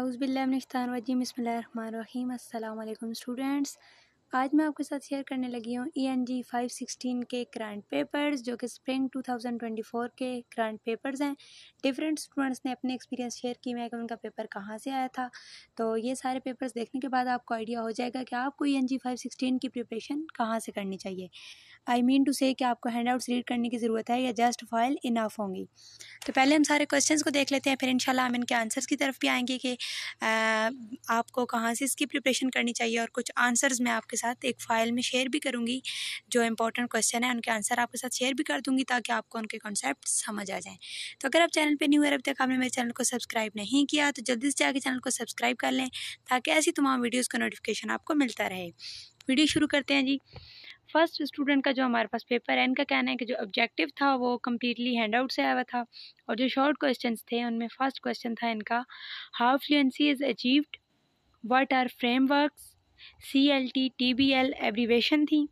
आउज़बिल्लाशानवाजीम अस्सलाम वालेकुम स्टूडेंट्स आज मैं आपके साथ शेयर करने लगी हूँ E N G five sixteen के करंट पेपर्स जो कि spring two thousand twenty four के करंट पेपर्स हैं डिफरेंट स्टूडेंट्स ने अपने एक्सपीरियंस शेयर किए हैं कि उनका पेपर कहाँ से आया था तो ये सारे पेपर्स देखने के बाद आपको आइडिया हो जाएगा कि आपको E N G five sixteen की प्रिपरेशन कहाँ से करनी चाहिए आई मीन टू से कि आपको हैंड आउट्स रीड करने की ज़रूरत है या जस्ट फाइल इनाफ होंगी तो पहले हम सारे क्वेश्चन को देख लेते हैं फिर इनशाला हम इनके आंसर्स की तरफ भी आएंगे कि आ, आपको कहाँ से इसकी प्रिपरेशन करनी चाहिए और कुछ आंसर्स मैं आपके साथ एक फ़ाइल में शेयर भी करूँगी जो इंपॉर्टेंट क्वेश्चन है उनके आंसर आपके साथ शेयर भी कर दूँगी ताकि आपको उनके कॉन्सेप्ट समझ आ जाएँ तो अगर आप चैनल पर न्यू है अब तक आपने मेरे चैनल को सब्सक्राइब नहीं किया तो जल्दी से जाकर चैनल को सब्सक्राइब कर लें ताकि ऐसी तमाम वीडियोज़ का नोटिफिकेशन आपको मिलता रहे वीडियो शुरू करते हैं जी फर्स्ट स्टूडेंट का जो हमारे पास पेपर है इनका कहना है कि जो ऑब्जेक्टिव था वो कम्प्लीटली हैंड आउट से आया हुआ था और जो शॉर्ट क्वेश्चन थे उनमें फर्स्ट क्वेश्चन था इनका how fluency is achieved what are frameworks C L T T B L abbreviation थी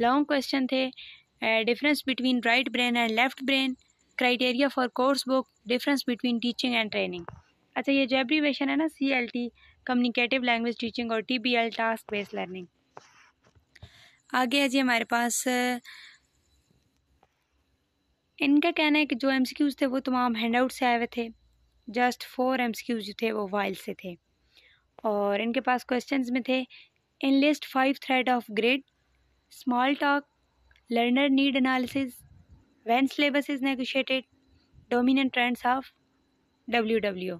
लॉन्ग क्वेश्चन थे difference between right brain and left brain criteria for course book difference between teaching and training अच्छा ये जो abbreviation है ना C L T communicative language teaching और T B L task based learning आगे है जी हमारे पास इनका कहना है कि जो एम सी क्यूज़ थे वो तमाम हैंड आउट से आए हुए थे just four M C Qs जो थे वो वाइल से थे और इनके पास क्वेश्चन में थे enlist five thread of grade small talk learner need analysis when syllabus is negotiated dominant trends of W W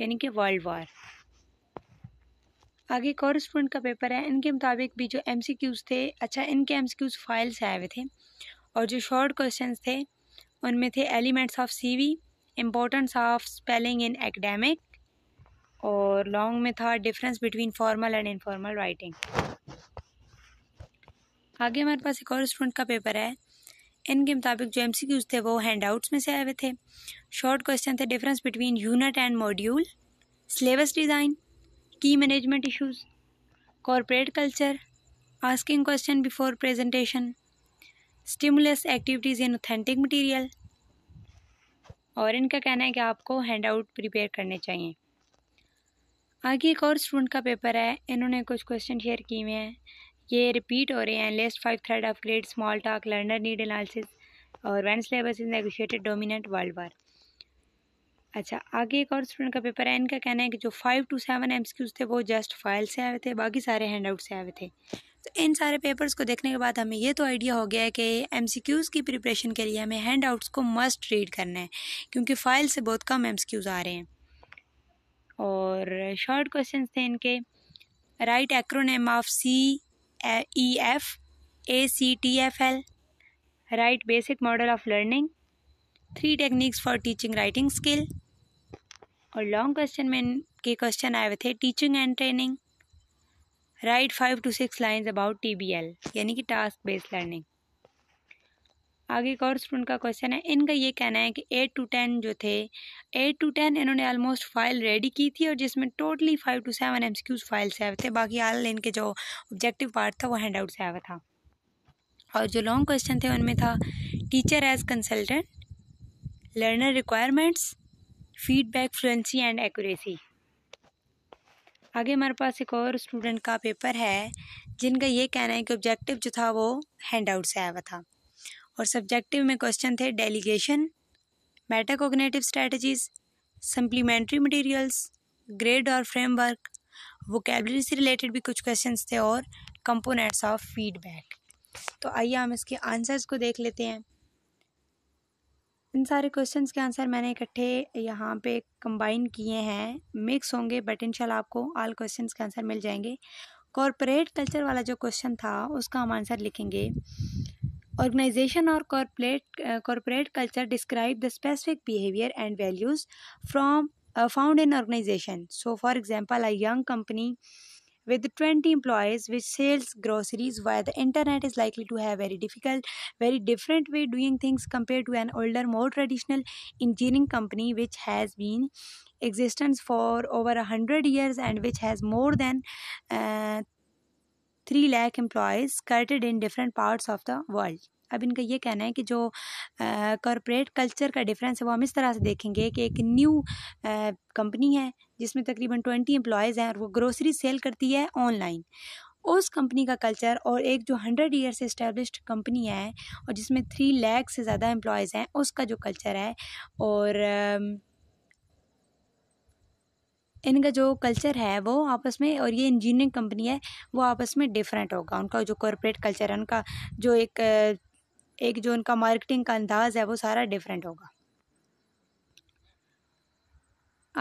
यानी कि वर्ल्ड वॉर आगे एक और स्टूडेंट का पेपर है इनके मुताबिक भी जो एम सी क्यूज़ थे अच्छा इनके एम सी क्यूज़ फाइल से आए हुए थे और जो शॉर्ट क्वेश्चन थे उनमें थे elements of C V importance of spelling in academic और लॉन्ग में था difference between formal and informal writing आगे हमारे पास एक और स्टूडेंट का पेपर है इनके मुताबिक जो एम थे वो हैंड आउट्स में से आए हुए थे शॉर्ट क्वेश्चन थे difference between unit and module syllabus design की management issues corporate culture asking question before presentation stimulus activities in authentic material और इनका कहना है कि आपको हैंड आउट प्रिपेयर करने चाहिए आगे एक और स्टूडेंट का पेपर है इन्होंने कुछ क्वेश्चन शेयर किए हुए हैं ये रिपीट हो रहे हैं list five third of grade small talk learner need analysis और when syllabus is negotiated dominant world war अच्छा आगे एक और स्टूडेंट का पेपर है इनका कहना है कि जो फाइव टू सेवन क्यूज़ थे वो जस्ट फाइल से आए थे बाकी सारे हैंड आउट से आए थे तो इन सारे पेपर्स को देखने के बाद हमें ये तो आइडिया हो गया है कि एम की प्रिपरेशन के लिए हमें हैंड आउट्स को मस्ट रीड करना है क्योंकि फाइल से बहुत कम एम आ रहे हैं और शॉर्ट क्वेश्चन थे इनके write acronym of C E F A C T F L write basic model of learning three techniques for teaching writing skill और लॉन्ग क्वेश्चन में इनके क्वेश्चन आए हुए थे teaching and training write five to six lines about T B L यानी कि task based learning आगे एक और स्टूडेंट का क्वेश्चन है इनका ये कहना है कि एट टू टेन जो थे एट टू टेन इन्होंने ऑलमोस्ट फाइल रेडी की थी और जिसमें totally five to seven M file से आए थे बाकी आल इनके जो ऑब्जेक्टिव पार्ट था वो हैंड आउट से आया था और जो लॉन्ग क्वेश्चन थे उनमें था teacher as consultant learner requirements feedback fluency and accuracy आगे हमारे पास एक और स्टूडेंट का पेपर है जिनका ये कहना है कि ऑब्जेक्टिव जो था वो हैंड आउट से आया हुआ था और सब्जेक्टिव में क्वेश्चन थे delegation metacognitive strategies supplementary materials grid और फ्रेमवर्क वोकेबलरी से रिलेटेड भी कुछ क्वेश्चन थे और कंपोनेंट्स ऑफ फीडबैक तो आइए हम इसके आंसर्स को देख लेते हैं इन सारे क्वेश्चन के आंसर मैंने इकट्ठे यहाँ पे कंबाइन किए हैं मिक्स होंगे बट इंशाल्लाह आपको ऑल क्वेश्चन के आंसर मिल जाएंगे कॉरपोरेट कल्चर वाला जो क्वेश्चन था उसका हम आंसर लिखेंगे Organization or corporate, uh, corporate culture describe the specific behavior and values from uh, found in organization. So, for example, a young company with 20 employees which sells groceries via the internet is likely to have very difficult very different way doing things compared to an older more traditional engineering company which has been existence for over a hundred years and which has more than uh, three lakh employees curated in different parts of the world अब इनका ये कहना है कि जो corporate culture का difference है वो हम इस तरह से देखेंगे कि एक न्यू कंपनी है जिसमें तकरीबन ट्वेंटी एम्प्लॉयज़ हैं और वो ग्रोसरी सेल करती है ऑनलाइन उस कंपनी का कल्चर और एक जो हंड्रेड ईयर से इस्टेब्लिश्ड कंपनी है और जिसमें थ्री लैख से ज़्यादा एम्प्लॉयज़ हैं उसका जो कल्चर है और इनका जो कल्चर है वो आपस में और ये इंजीनियरिंग कंपनी है वो आपस में डिफरेंट होगा उनका जो कॉरपोरेट कल्चर है उनका जो एक एक जो उनका मार्केटिंग का अंदाज है वो सारा डिफरेंट होगा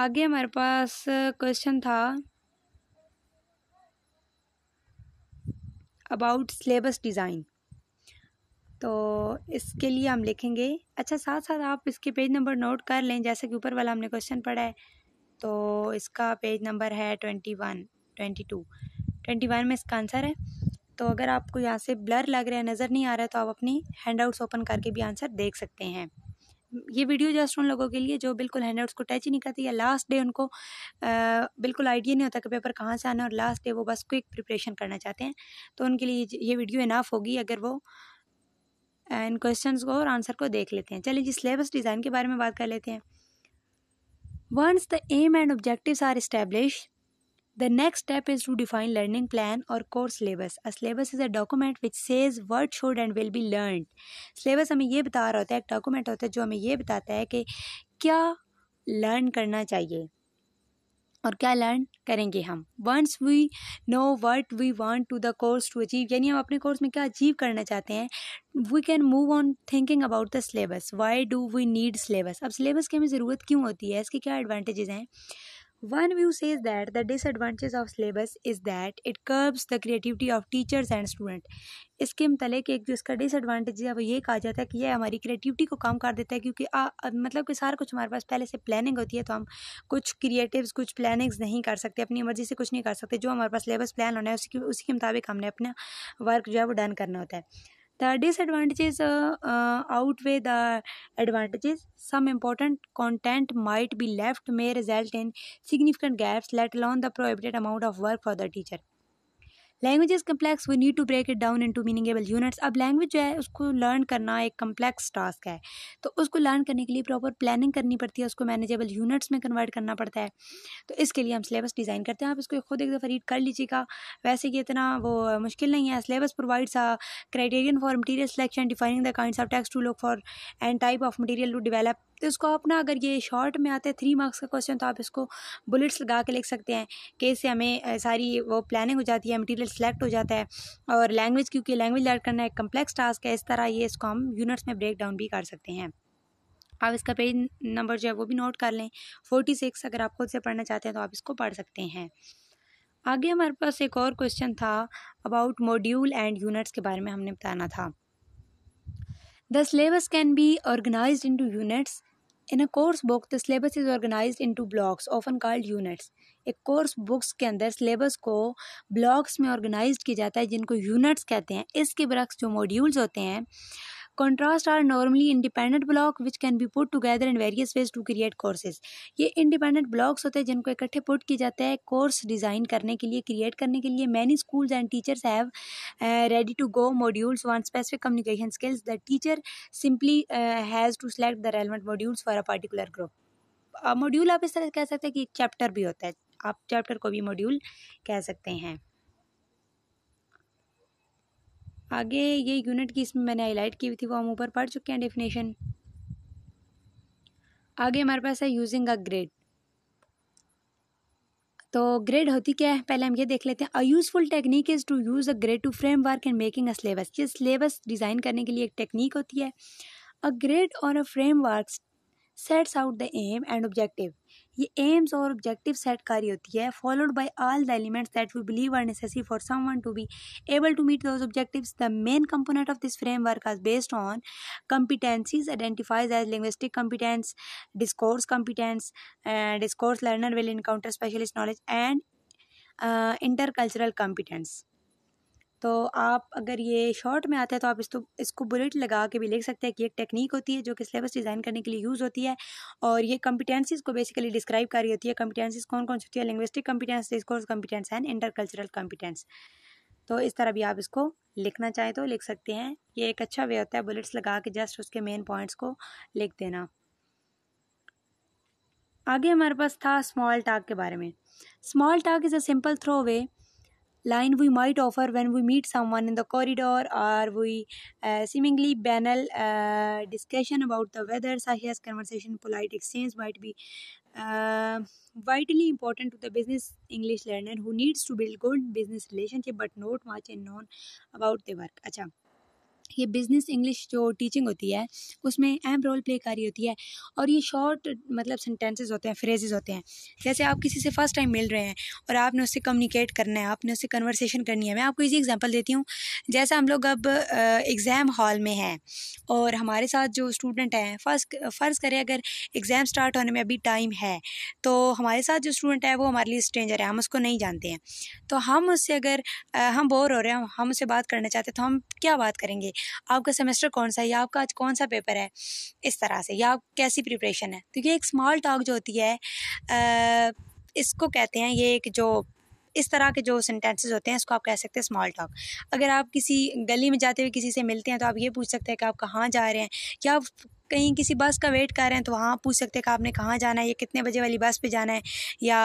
आगे हमारे पास क्वेश्चन था अबाउट सिलेबस डिज़ाइन तो इसके लिए हम लिखेंगे अच्छा साथ साथ आप इसके पेज नंबर नोट कर लें जैसे कि ऊपर वाला हमने क्वेश्चन पढ़ा है तो इसका पेज नंबर है twenty one twenty two twenty one में इसका आंसर है तो अगर आपको यहाँ से ब्लर लग रहा है नज़र नहीं आ रहा है तो आप अपनी आउट्स ओपन करके भी आंसर देख सकते हैं ये वीडियो जस्ट उन लोगों के लिए जो बिल्कुल आउट्स को टच ही नहीं करती या लास्ट डे उनको आ, बिल्कुल आइडिया नहीं होता कि पेपर कहाँ से आना और लास्ट डे वो बस क्विक प्रिपरेशन करना चाहते हैं तो उनके लिए ये वीडियो इनाफ होगी अगर वो इन क्वेश्चंस को और आंसर को देख लेते हैं चलिए जी सिलेबस डिज़ाइन के बारे में बात कर लेते हैं Once the aim and objectives are established, the next step is to define learning plan or course syllabus. A syllabus is a document which says what should and will be learned. Syllabus हमें ये बता रहा होता है एक document होता है जो हमें ये बताता है कि क्या लर्न करना चाहिए और क्या लर्न करेंगे हम once we know what we want to the course to achieve यानी हम अपने कोर्स में क्या अचीव करना चाहते हैं we can move on thinking about the syllabus why do we need syllabus अब सिलेबस की हमें ज़रूरत क्यों होती है इसके क्या एडवांटेजेस हैं One view says that the disadvantages of syllabus is that it curbs the creativity of teachers and student. इसके मतलब एक जो इसका डिसएडवांटेज है वो ये कहा जाता है कि यह हमारी क्रिएटिविटी को कम कर देता है क्योंकि आ, मतलब कि सारा कुछ हमारे पास पहले से प्लानिंग होती है तो हम कुछ क्रिएटिव्स कुछ प्लानिंग्स नहीं कर सकते अपनी मर्जी से कुछ नहीं कर सकते जो हमारे पास सिलेबस प्लान होना है उसी के उसी के मुताबिक हमने अपना वर्क जो है वो डन करना होता है The disadvantages uh, uh, outweigh the advantages. Some important content might be left may result in significant gaps, let alone the prohibited amount of work for the teacher. Language is complex we need to break it down into meaningful units अब language जो है उसको learn करना एक complex task है तो उसको learn करने के लिए प्रॉपर प्लानिंग करनी पड़ती है उसको मैनेजेबल यूनिट्स में कन्वर्ट करना पड़ता है तो इसके लिए हम सिलेबस डिज़ाइन करते हैं आप इसको खुद एक दफ़ा रीड कर लीजिएगा वैसे कि इतना वो मुश्किल नहीं है syllabus provides a criterion for material selection defining the kind of texts to look for and type of material to develop तो इसको आप ना अगर ये शॉर्ट में आते हैं थ्री मार्क्स का क्वेश्चन तो आप इसको बुलेट्स लगा के लिख सकते हैं कि इससे हमें सारी वो प्लानिंग हो जाती है मटीरियल यूनिट सेलेक्ट हो जाता है और लैंग्वेज क्योंकि लैंग्वेज लर्न करना एक कम्प्लेक्स टास्क है इस तरह ये इसको हम यूनिट्स में ब्रेक डाउन भी कर सकते हैं आप इसका पेज नंबर जो है वो भी नोट कर लें फोर्टी सिक्स अगर आप खुद से पढ़ना चाहते हैं तो आप इसको पढ़ सकते हैं आगे हमारे पास एक और क्वेश्चन था अबाउट मॉड्यूल एंड यूनिट्स के बारे में हमने बताना था the syllabus can be organise into units in a course book the syllabus is organise into blocks often called units एक कोर्स बुक्स के अंदर सिलेबस को ब्लॉक्स में ऑर्गेनाइज किया जाता है जिनको यूनिट्स कहते हैं इसके बरक्स जो मॉड्यूल्स होते हैं contrast are normally independent block which can be put together in various ways to create courses ये इंडिपेंडेंट ब्लॉक्स होते हैं जिनको इकट्ठे पुट किया जाता है कोर्स डिज़ाइन करने के लिए क्रिएट करने के लिए many schools and teachers have ready to go modules one specific communication skills the teacher simply has to select the relevant modules for a particular group module आप इस तरह कह सकते हैं कि एक चैप्टर भी होता है आप चैप्टर को भी मॉड्यूल कह सकते हैं आगे ये यूनिट की इसमें मैंने हाईलाइट की हुई थी वो हम ऊपर पढ़ चुके हैं डेफिनेशन आगे हमारे पास है यूजिंग अ ग्रेड तो ग्रेड होती क्या है पहले हम ये देख लेते हैं a useful technique is to use a grid to framework and making a syllabus ये सिलेबस डिज़ाइन करने के लिए एक टेक्निक होती है अ ग्रेड और a framework sets out the aim and objective ये एम्स और ऑब्जेक्टिव सेट कर होती है followed by all the elements that we believe are necessary for someone to be able to meet those objective the main component of this framework आज based on competencies identifies as linguistic competence discourse competence discourse learner will encounter specialist knowledge and intercultural competence तो आप अगर ये short में आता है तो आप इसको इसको बुलेट लगा के भी लिख सकते हैं कि एक टेक्निक होती है जो कि सिलेबस डिज़ाइन करने के लिए यूज़ होती है और ये कम्पिटेंसीज़ को बेसिकली डिस्क्राइब कर रही होती है कम्पिटेंसीज़ कौन कौन सी होती है linguistic competence discourse competence and intercultural competence तो इस तरह भी आप इसको लिखना चाहें तो लिख सकते हैं ये एक अच्छा वे होता है बुलेट्स लगा के जस्ट उसके मेन पॉइंट्स को लिख देना आगे हमारे पास था स्मॉल टाक के बारे में small talk is a simple throwaway line we might offer when we meet someone in the corridor or we uh, seemingly banal uh, discussion about the weather such as conversation polite exchange might be uh, vitally important to the business english learner who needs to build good business relationship but not much and known about the work Achha. ये business English जो teaching होती है उसमें अहम role play कर रही होती है और ये शॉर्ट मतलब सेंटेंसेस होते हैं फ्रेजेस होते हैं जैसे आप किसी से फर्स्ट टाइम मिल रहे हैं और आपने उससे कम्युनिकेट करना है आपने उससे कन्वर्सेशन करनी है मैं आपको इजी एग्जांपल देती हूँ जैसा हम लोग अब एग्ज़ाम हॉल में हैं और हमारे साथ जो स्टूडेंट हैं फर्स्ट फ़र्ज़ करें अगर एग्ज़ाम स्टार्ट होने में अभी टाइम है तो हमारे साथ जो स्टूडेंट है वो हमारे लिए स्ट्रेंजर है हम उसको नहीं जानते हैं तो हम उससे अगर हम बोर हो रहे हैं हम उससे बात करना चाहते हैं तो हम क्या बात करेंगे आपका सेमेस्टर कौन सा है या आपका आज कौन सा पेपर है इस तरह से या कैसी प्रिपरेशन है तो ये एक स्मॉल टॉक जो होती है इसको कहते हैं ये एक जो इस तरह के जो सेंटेंसेस होते हैं इसको आप कह सकते हैं स्मॉल टॉक अगर आप किसी गली में जाते हुए किसी से मिलते हैं तो आप ये पूछ सकते हैं कि आप कहाँ जा रहे हैं या आप कहीं किसी बस का वेट कर रहे हैं तो वहाँ पूछ सकते हैं कि आपने कहाँ जाना है या कितने बजे वाली बस पे जाना है या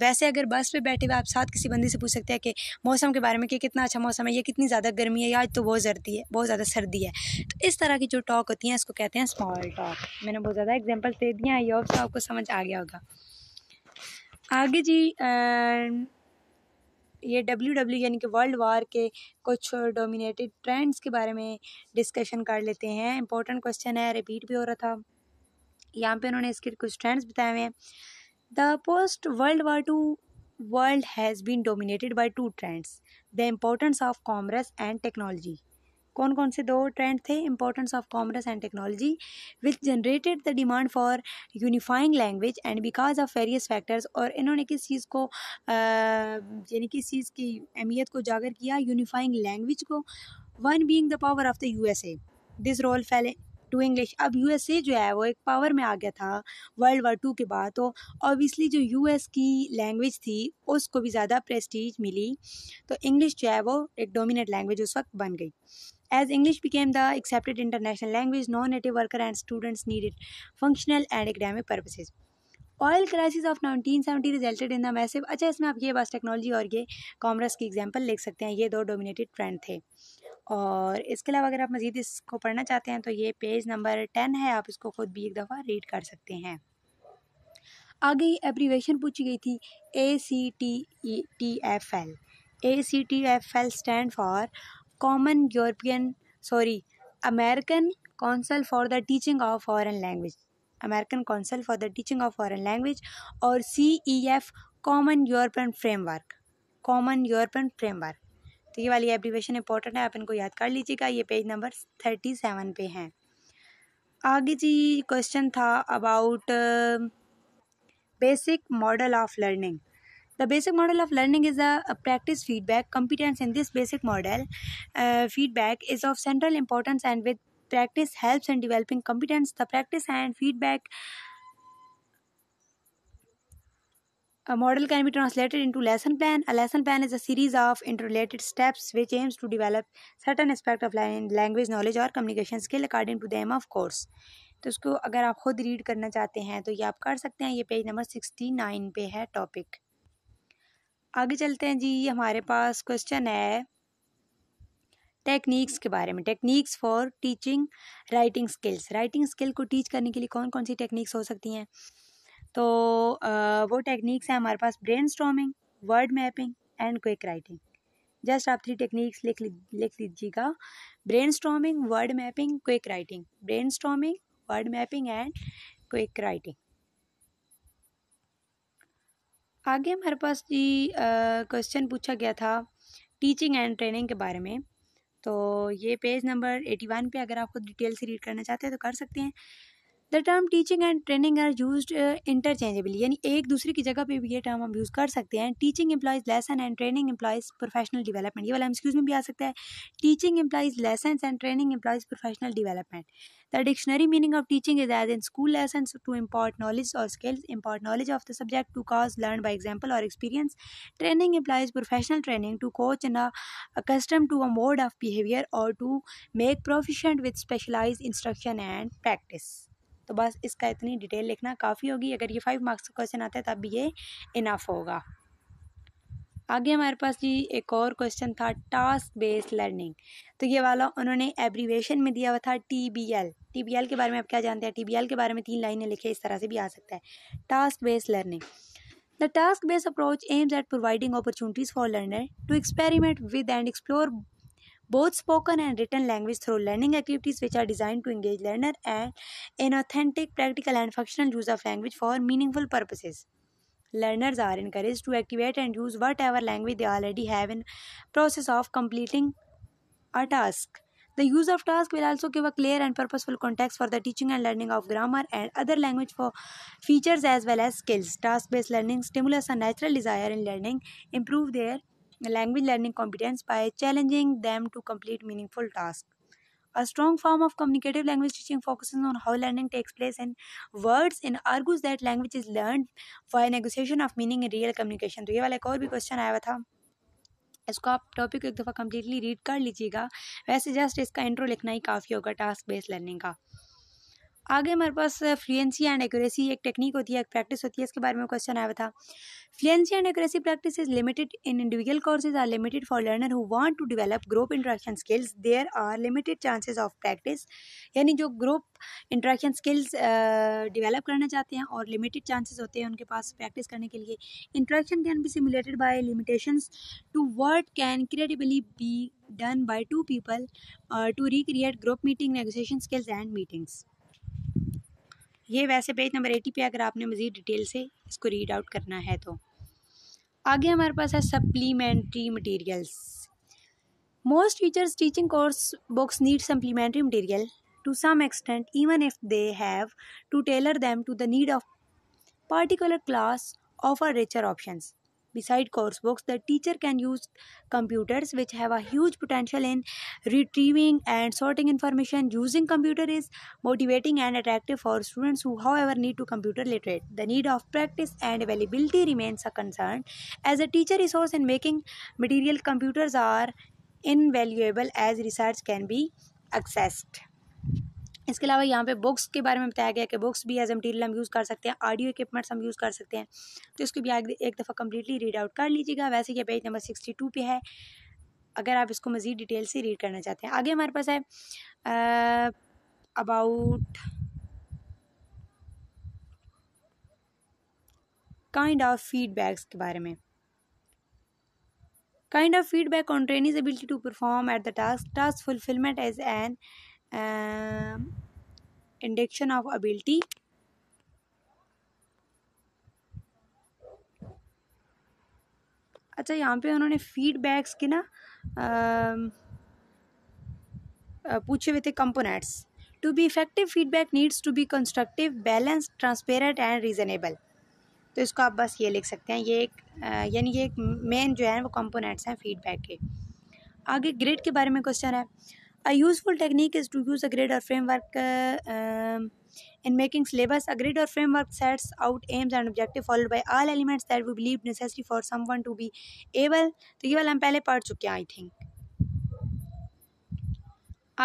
वैसे अगर बस पे बैठे हुए आप साथ किसी बंदी से पूछ सकते हैं कि मौसम के बारे में कि कितना अच्छा मौसम है या कितनी ज़्यादा गर्मी है या आज तो बहुत सर्दी है बहुत ज़्यादा सर्दी है तो इस तरह की जो टॉक होती हैं इसको कहते हैं स्मॉल टॉक मैंने बहुत ज़्यादा एग्जाम्पल्स दे दिया हैं ये ऑफ आपको समझ आ गया होगा आगे जी आ, ये डब्ल्यू डब्ल्यू यानी कि वर्ल्ड वार के कुछ डोमिनेटेड ट्रेंड्स के बारे में डिस्कशन कर लेते हैं इंपॉर्टेंट क्वेश्चन है रिपीट भी हो रहा था यहाँ पे उन्होंने इसके कुछ ट्रेंड्स बताए हुए हैं the post world war two world has been dominated by two trends the importance of commerce and technology कौन कौन से दो ट्रेंड थे importance of commerce and technology which generated the demand for unifying language and because of various factors और इन्होंने किस चीज़ को यानी किस चीज़ की अहमियत को उजागर किया यूनिफाइंग लैंग्वेज को one being the power of the U S A this role fell to English अब यू एस ए जो है वो एक पावर में आ गया था वर्ल्ड वार टू के बाद तो ऑब्वियसली जो यू एस की लैंग्वेज थी उसको भी ज़्यादा प्रेस्टीज मिली तो इंग्लिश जो है वो एक डोमिनेट लैंग्वेज उस वक्त बन गई as English became the accepted international language non native worker and students needed functional and academic purposes. Oil crisis of seventy resulted in the massive अच्छा इसमें आप ये बस टेक्नोलॉजी और ये कॉमर्स की एग्जाम्पल लिख सकते हैं ये दो डोमिनेटेड ट्रेंड थे और इसके अलावा अगर आप मज़ीद इसको पढ़ना चाहते हैं तो ये पेज नंबर टेन है आप इसको खुद भी एक दफ़ा रीड कर सकते हैं आगे ही एब्रीवेशन पूछी गई थी A C T E T F L A C T F L stand for common European sorry American council for the teaching of foreign language American council for the teaching of foreign language और C E F common European framework common European framework तो ये वाली application important है आप इनको याद कर लीजिएगा ये पेज नंबर थर्टी सेवन पे हैं आगे जी क्वेश्चन था about basic model of learning The basic model of learning is a, a practice feedback competence in this basic model. Uh, feedback is of central importance and with practice helps in developing competence. The practice and feedback A model can be translated into lesson plan. A lesson plan is a series of interrelated steps which aims to develop certain aspect of language knowledge or communication skill according to the aim of course. तो उसको अगर आप खुद read करना चाहते हैं तो ये आप कर सकते हैं ये पेज नंबर सिक्सटी नाइन पे है टॉपिक आगे चलते हैं जी हमारे पास क्वेश्चन है टेक्निक्स के बारे में techniques for teaching writing skills writing skill को टीच करने के लिए कौन कौन सी टेक्निक्स हो सकती हैं तो आ, वो टेक्निक्स हैं हमारे पास brainstorming word mapping and quick writing just आप थ्री टेक्निक्स लिख लिख लीजिएगा brainstorming word mapping quick writing brainstorming word mapping and quick writing आगे हमारे पास जी क्वेश्चन पूछा गया था टीचिंग एंड ट्रेनिंग के बारे में तो ये पेज नंबर एटी वन पर अगर आपको डिटेल से रीड करना चाहते हैं तो कर सकते हैं the term teaching and training are use interchangeably यानी एक दूसरे की जगह पे भी ये टर्म हम यूज कर सकते हैं teaching employs lesson and training employs professional development ये वाला एम्सक्यूज में भी आ सकता है teaching employs lesson and training employs professional development the dictionary meaning of teaching is as in school lesson to impart knowledge और skills impart knowledge of the subject to cause learn by example और experience training employs professional training to coach and accustom to a mode of behaviour और to make proficient with specialise instruction and practice तो बस इसका इतनी detail लिखना काफ़ी होगी अगर ये फाइव मार्क्स का क्वेश्चन आता है तब भी ये इनफ होगा आगे हमारे पास जी एक और क्वेश्चन था टास्क बेस्ड लर्निंग तो ये वाला उन्होंने एब्रीवेशन में दिया हुआ था T B L T B L के बारे में आप क्या जानते हैं टी बी एल के बारे में तीन लाइनें लिखे इस तरह से भी आ सकता है task based learning the task based approach aims at providing opportunities for learner to experiment with and explore both spoken and written language through learning activities which are designed to engage learner and in authentic, practical and functional use of language for meaningful purposes. Learners are encouraged to activate and use whatever language they already have in process of completing a task. The use of task will also give a clear and purposeful context for the teaching and learning of grammar and other language for features as well as skills. Task-based learning stimulates a natural desire in learning, improve their language learning competence by challenging them to complete meaningful tasks. A strong form of communicative language teaching focuses on how learning takes place in words and argues that language is learned via negotiation of meaning in real communication. तो ये वाला एक और भी question आया हुआ था इसको आप टॉपिक को एक दफ़ा कम्प्लीटली रीड कर लीजिएगा वैसे जस्ट इसका इंट्रो लिखना ही काफ़ी होगा टास्क बेस्ड लर्निंग का आगे हमारे पास फ्लुएंसी एंड एक्यूरेसी एक टेक्निक होती है एक प्रैक्टिस होती है इसके बारे में क्वेश्चन आया था fluency and accuracy practice is limited in individual courses are limited for learner who want to develop group interaction skills there are limited chances of practice यानी जो ग्रुप इंट्रैक्शन स्किल्स डिवेलप करना चाहते हैं और limited chances होते हैं उनके पास practice करने के लिए interaction can be simulated by limitation to word can creatively be done by two people to recreate group meeting negotiation skills and meetings ये वैसे पेज नंबर एटी पे अगर आपने मज़ीद डिटेल से इसको रीड आउट करना है तो आगे हमारे पास है supplementary materials most teachers teaching course books need supplementary material some extent even if they have to tailor tailor to the need of particular class of are richer options beside coursebooks the teacher can use computers which have a huge potential in retrieving and sorting information using computer is motivating and attractive for students who however need to computer literate the need of practice and availability remains a concern as a teacher resource in making material computers are invaluable as research can be accessed इसके अलावा यहाँ पे books के बारे में बताया गया कि बुक्स भी एज ए मटीरियल हम यूज़ कर सकते हैं ऑडियो इक्विपमेंट्स हम यूज़ कर सकते हैं तो इसको भी एक दफ़ा कम्प्लीटली रीड आउट कर लीजिएगा वैसे ये पेज नंबर सिक्सटी टू पे है अगर आप इसको मज़ीद डिटेल से रीड करना चाहते हैं आगे हमारे पास है अबाउट काइंड ऑफ फीडबैक्स के बारे में kind of feedback on trainees ability to perform at the task task fulfilment as an induction of ability अच्छा यहाँ पे उन्होंने फीडबैक्स के ना um, uh, पूछे हुए थे components to be effective feedback needs to be constructive balance transparent and reasonable तो इसको आप बस ये लिख सकते हैं ये एक uh, यानी ये एक मेन जो है वो कंपोनेंट्स हैं फीडबैक के आगे ग्रेड के बारे में क्वेश्चन है A useful technique is to use a grid or framework uh, um, in making syllabus. A grid or framework sets out aims and objective followed by all elements that we believe necessary for someone to be able. तो ये वाला हम पहले पढ़ चुके हैं I think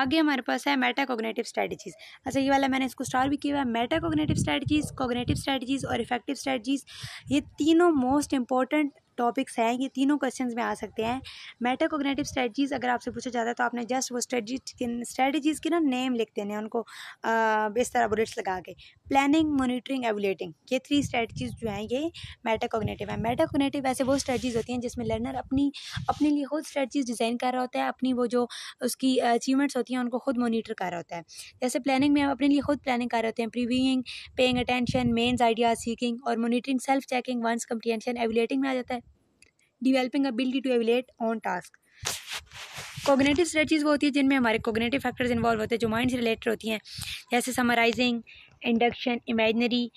आगे हमारे पास है मेटा कोगनेटिव स्ट्रैटेजीज अच्छा ये वाला मैंने इसको स्टार भी किया हुआ है metacognitive strategies cognitive strategies और इफेक्टिव स्ट्रैटेजीज ये तीनों मोस्ट इंपॉर्टेंट टॉपिक्स हैं ये तीनों क्वेश्चन में आ सकते हैं कोग्नेटिव स्ट्रेटजीज़ अगर आपसे पूछा जाता है तो आपने जस्ट वो स्ट्रेटजी स्ट्रेटजीज़ के ना नेम लिख देने उनको इस तरह बुलेट्स लगा के प्लानिंग मोनिटरिंग एवुलेटिंग ये थ्री स्ट्रेटजीज़ जो हैं ये कोग्नेटिव है कोग्नेटिव ऐसे वो स्ट्रेटजीज़ होती हैं जिसमें लर्नर अपनी अपने लिए खुद स्ट्रेटजीज़ डिज़ाइन कर रहा होता है अपनी वो जो उसकी अचीवमेंट्स होती हैं उनको खुद मोनीटर कर रहा होता है जैसे प्लानिंग में हम अपने लिए खुद प्लानिंग कर रहे होते हैं previewing paying attention mains idea seeking और monitoring self checking one's comprehension evaluating में आ जाता है developing ability to evaluate on task cognitive strategies वो होती है जिनमें हमारे कोगनेटिव फैक्टर्स इन्वॉल्व होते हैं जो माइंड से रिलेटेड होती हैं जैसे summarising induction imaginary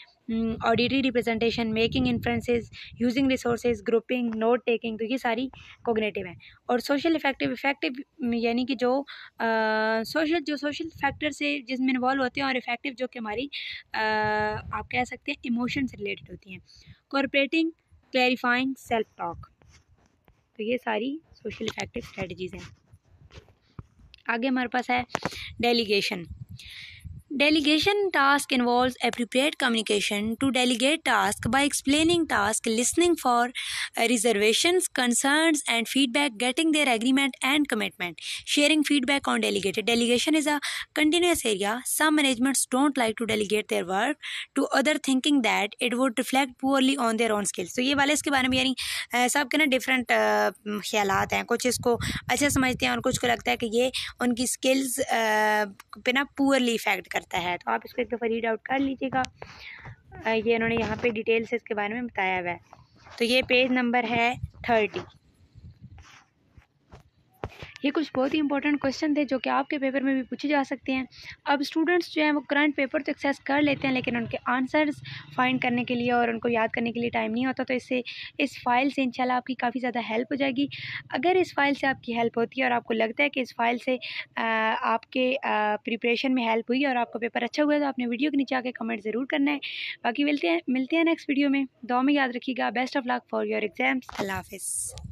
auditory representation making inferences using resources grouping note taking तो ये सारी कोगनेटिव हैं और सोशल इफेक्टिव इफेक्टिव यानी कि जो सोशल जो सोशल फैक्टर से जिसमें इन्वॉल्व होते हैं और इफेक्टिव जो कि हमारी आप कह सकते हैं इमोशन से रिलेटेड होती हैं कॉरपोरेटिंग क्लैरिफाइंग सेल्फ टॉक ये सारी सोशल इफेक्टिव स्ट्रेटजीज़ हैं आगे हमारे पास है delegation Delegation task involves appropriate communication to delegate task by explaining task, listening for reservations, concerns and feedback, getting their agreement and commitment, sharing feedback on delegated. Delegation is a continuous area. Some managements don't like to delegate their work to other thinking that it would reflect poorly on their own skills. तो ये वाले इसके बारे में यानी सबके ना different ख्याल हैं कुछ इसको अच्छा समझते हैं और कुछ को लगता है कि ये उनकी स्किल्स पे ना पुअरली इफेक्ट कर करता है तो आप इसको एक दफ़ा रीड आउट कर लीजिएगा ये इन्होंने यहाँ पे डिटेल से इसके बारे में बताया हुआ है तो ये पेज नंबर है थर्टी ये कुछ बहुत ही इंपॉर्टेंट क्वेश्चन थे जो कि आपके पेपर में भी पूछे जा सकते हैं अब स्टूडेंट्स जो हैं वो करंट पेपर तो एक्सेस कर लेते हैं लेकिन उनके आंसर्स फाइंड करने के लिए और उनको याद करने के लिए टाइम नहीं होता तो इससे इस फाइल से इंशाल्लाह आपकी काफ़ी ज़्यादा हेल्प हो जाएगी अगर इस फाइल से आपकी हेल्प होती है और आपको लगता है कि इस फाइल से आपके प्रिपरेशन में हेल्प हुई और आपका पेपर अच्छा हुआ तो आपने वीडियो के नीचे आके कमेंट ज़रूर करना है बाकी मिलते हैं मिलते हैं नेक्स्ट वीडियो में दो में याद रखिएगा best of luck for your exams अल्लाह हाफिज़